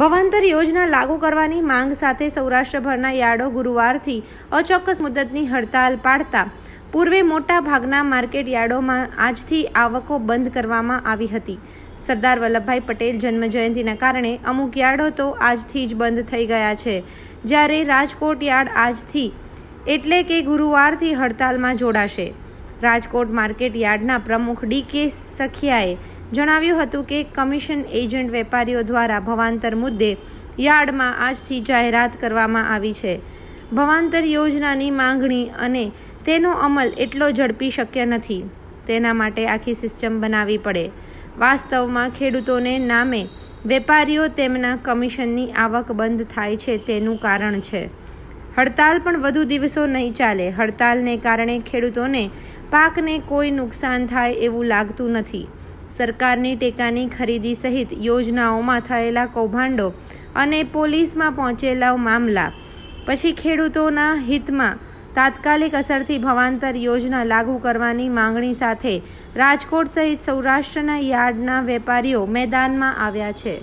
ભવાંતર યોજના લાગુ કરવાની માંગ સાથે સૌરાષ્ટ્રભરના યાર્ડો ગુરુવારથી અચોક્કસ મુદતની હડતાલ પાડતા પૂર્વે મોટા ભાગના માર્કેટ યાર્ડોમાં આજથી આવકો બંધ કરવામાં આવી હતી સરદાર વલ્લભભાઈ પટેલ જન્મજયંતિના કારણે અમુક યાર્ડો તો આજથી જ બંધ થઈ ગયા છે જ્યારે રાજકોટ યાર્ડ આજથી એટલે કે ગુરુવારથી હડતાલમાં જોડાશે રાજકોટ માર્કેટ યાર્ડના પ્રમુખ ડી કે સખિયાએ જણાવ્યું હતું કે કમિશન એજન્ટ વેપારીઓ દ્વારા ભવાંતર મુદ્દે યાર્ડમાં આજથી જાહેરાત કરવામાં આવી છે ભવાંતર યોજનાની માંગણી અને તેનો અમલ એટલો ઝડપી શક્ય નથી તેના માટે આખી સિસ્ટમ બનાવવી પડે વાસ્તવમાં ખેડૂતોને નામે વેપારીઓ તેમના કમિશનની આવક બંધ થાય છે તેનું કારણ છે હડતાલ પણ વધુ દિવસો નહીં ચાલે હડતાલને કારણે ખેડૂતોને પાકને કોઈ નુકસાન થાય એવું લાગતું નથી સરકારની ટેકાની ખરીદી સહિત યોજનાઓમાં થયેલા કૌભાંડો અને પોલીસમાં પહોંચેલા મામલા પછી ખેડૂતોના હિતમાં તાત્કાલિક અસરથી ભવાંતર યોજના લાગુ કરવાની માંગણી સાથે રાજકોટ સહિત સૌરાષ્ટ્રના યાર્ડના વેપારીઓ મેદાનમાં આવ્યા છે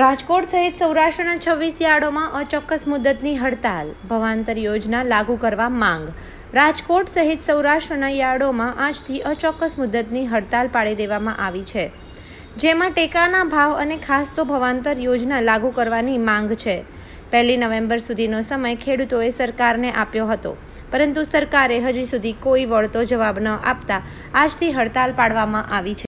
રાજકોટ સહિત સૌરાષ્ટ્રના છવ્વીસ યાર્ડોમાં અચોક્કસ મુદતની હડતાલ ભવાંતર યોજના લાગુ કરવા માંગ રાજકોટ સહિત સૌરાષ્ટ્રના યાર્ડોમાં આજથી અચોક્કસ મુદતની હડતાલ પાડી દેવામાં આવી છે જેમાં ટેકાના ભાવ અને ખાસ તો ભવાંતર યોજના લાગુ કરવાની માંગ છે પહેલી નવેમ્બર સુધીનો સમય ખેડૂતોએ સરકારને આપ્યો હતો પરંતુ સરકારે હજી સુધી કોઈ વળતો જવાબ ન આપતા આજથી હડતાલ પાડવામાં આવી છે